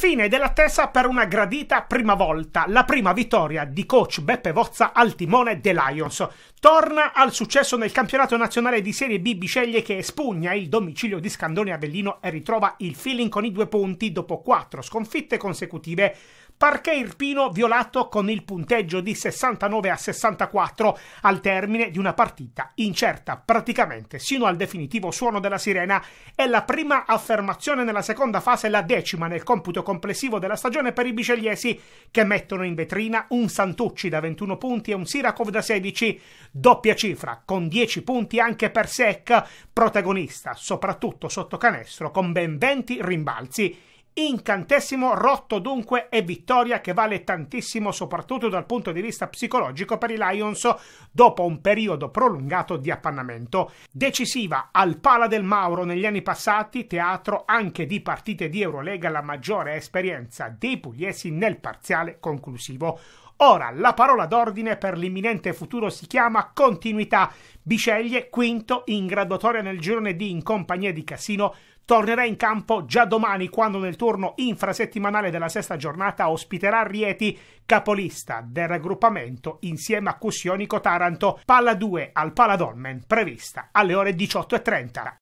Fine della tesa per una gradita prima volta, la prima vittoria di coach Beppe Vozza al timone dei Lions. Torna al successo nel campionato nazionale di Serie B Biceglie che espugna il domicilio di Scandone Avellino e ritrova il feeling con i due punti dopo quattro sconfitte consecutive. Parche Irpino violato con il punteggio di 69 a 64 al termine di una partita incerta praticamente sino al definitivo suono della sirena. È la prima affermazione nella seconda fase la decima nel computo complessivo della stagione per i bicelliesi che mettono in vetrina un Santucci da 21 punti e un Sirakov da 16, doppia cifra con 10 punti anche per Sec, protagonista soprattutto sotto canestro con ben 20 rimbalzi. Incantesimo rotto dunque e vittoria che vale tantissimo soprattutto dal punto di vista psicologico per i Lions dopo un periodo prolungato di appannamento. Decisiva al Pala del Mauro negli anni passati, teatro anche di partite di Eurolega, la maggiore esperienza dei pugliesi nel parziale conclusivo. Ora la parola d'ordine per l'imminente futuro si chiama continuità. Biceglie, quinto in graduatoria nel girone D in compagnia di Cassino, tornerà in campo già domani quando nel turno infrasettimanale della sesta giornata ospiterà Rieti, capolista del raggruppamento insieme a Cussionico Taranto, palla 2 al Paladolmen prevista alle ore 18.30.